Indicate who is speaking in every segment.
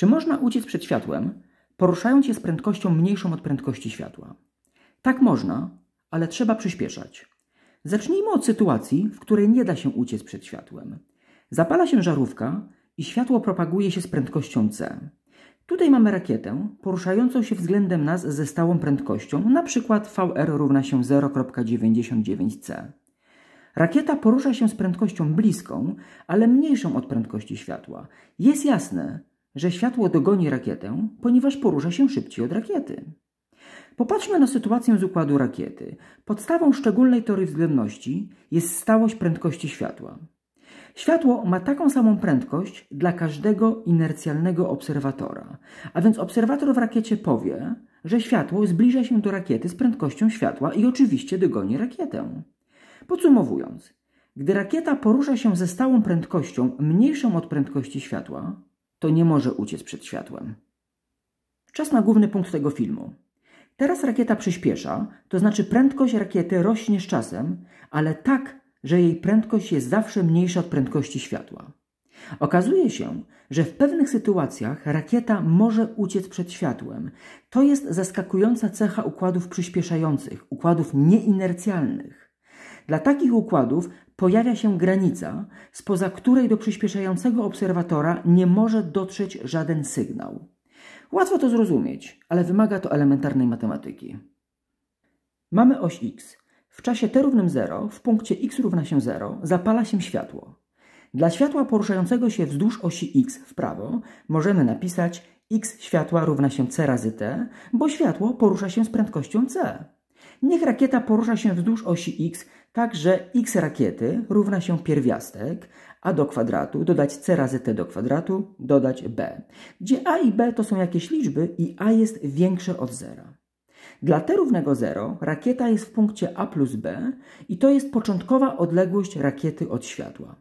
Speaker 1: Czy można uciec przed światłem, poruszając się z prędkością mniejszą od prędkości światła? Tak można, ale trzeba przyspieszać. Zacznijmy od sytuacji, w której nie da się uciec przed światłem. Zapala się żarówka i światło propaguje się z prędkością c. Tutaj mamy rakietę poruszającą się względem nas ze stałą prędkością, na przykład VR równa się 0.99c. Rakieta porusza się z prędkością bliską, ale mniejszą od prędkości światła. Jest jasne, że światło dogoni rakietę, ponieważ porusza się szybciej od rakiety. Popatrzmy na sytuację z układu rakiety. Podstawą szczególnej teorii względności jest stałość prędkości światła. Światło ma taką samą prędkość dla każdego inercjalnego obserwatora, a więc obserwator w rakiecie powie, że światło zbliża się do rakiety z prędkością światła i oczywiście dogoni rakietę. Podsumowując, gdy rakieta porusza się ze stałą prędkością mniejszą od prędkości światła, to nie może uciec przed światłem. Czas na główny punkt tego filmu. Teraz rakieta przyspiesza, to znaczy prędkość rakiety rośnie z czasem, ale tak, że jej prędkość jest zawsze mniejsza od prędkości światła. Okazuje się, że w pewnych sytuacjach rakieta może uciec przed światłem. To jest zaskakująca cecha układów przyspieszających, układów nieinercjalnych. Dla takich układów pojawia się granica, spoza której do przyspieszającego obserwatora nie może dotrzeć żaden sygnał. Łatwo to zrozumieć, ale wymaga to elementarnej matematyki. Mamy oś x. W czasie t równym 0, w punkcie x równa się 0, zapala się światło. Dla światła poruszającego się wzdłuż osi x w prawo możemy napisać x światła równa się c razy t, bo światło porusza się z prędkością c. Niech rakieta porusza się wzdłuż osi x także x rakiety równa się pierwiastek a do kwadratu dodać c razy t do kwadratu dodać b, gdzie a i b to są jakieś liczby i a jest większe od zera. Dla t równego 0 rakieta jest w punkcie a plus b i to jest początkowa odległość rakiety od światła.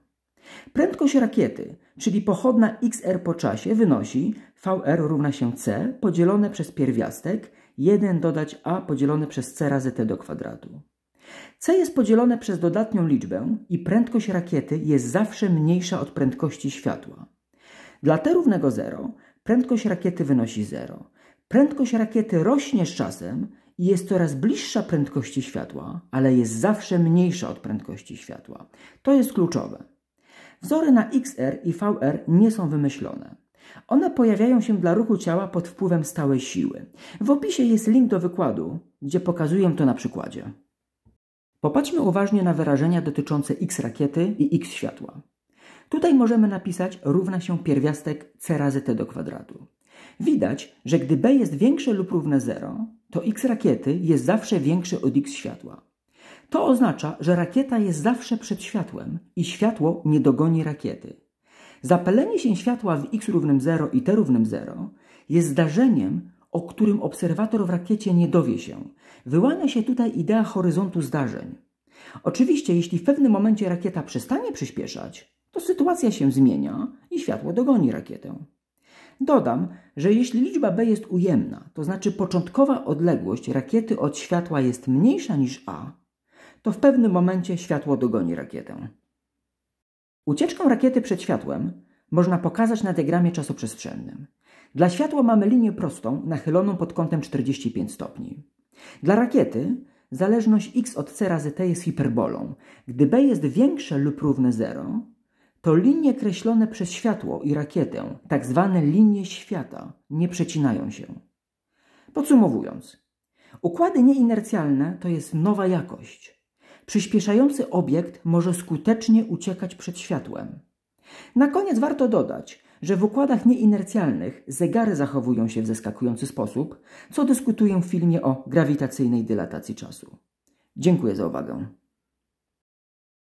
Speaker 1: Prędkość rakiety, czyli pochodna xr po czasie wynosi vr równa się c podzielone przez pierwiastek 1 dodać a podzielone przez c razy t do kwadratu. C jest podzielone przez dodatnią liczbę i prędkość rakiety jest zawsze mniejsza od prędkości światła. Dla T równego 0 prędkość rakiety wynosi 0. Prędkość rakiety rośnie z czasem i jest coraz bliższa prędkości światła, ale jest zawsze mniejsza od prędkości światła. To jest kluczowe. Wzory na XR i VR nie są wymyślone. One pojawiają się dla ruchu ciała pod wpływem stałej siły. W opisie jest link do wykładu, gdzie pokazuję to na przykładzie. Popatrzmy uważnie na wyrażenia dotyczące x rakiety i x światła. Tutaj możemy napisać równa się pierwiastek c razy t do kwadratu. Widać, że gdy b jest większe lub równe 0, to x rakiety jest zawsze większe od x światła. To oznacza, że rakieta jest zawsze przed światłem i światło nie dogoni rakiety. Zapalenie się światła w x równym 0 i t równym 0 jest zdarzeniem, o którym obserwator w rakiecie nie dowie się. Wyłania się tutaj idea horyzontu zdarzeń. Oczywiście, jeśli w pewnym momencie rakieta przestanie przyspieszać, to sytuacja się zmienia i światło dogoni rakietę. Dodam, że jeśli liczba B jest ujemna, to znaczy początkowa odległość rakiety od światła jest mniejsza niż A, to w pewnym momencie światło dogoni rakietę. Ucieczką rakiety przed światłem można pokazać na diagramie czasoprzestrzennym. Dla światła mamy linię prostą, nachyloną pod kątem 45 stopni. Dla rakiety zależność x od c razy t jest hiperbolą. Gdy b jest większe lub równe 0, to linie kreślone przez światło i rakietę, tak zwane linie świata, nie przecinają się. Podsumowując, układy nieinercjalne to jest nowa jakość. Przyspieszający obiekt może skutecznie uciekać przed światłem. Na koniec warto dodać, że w układach nieinercjalnych zegary zachowują się w zaskakujący sposób, co dyskutuję w filmie o grawitacyjnej dylatacji czasu. Dziękuję za uwagę.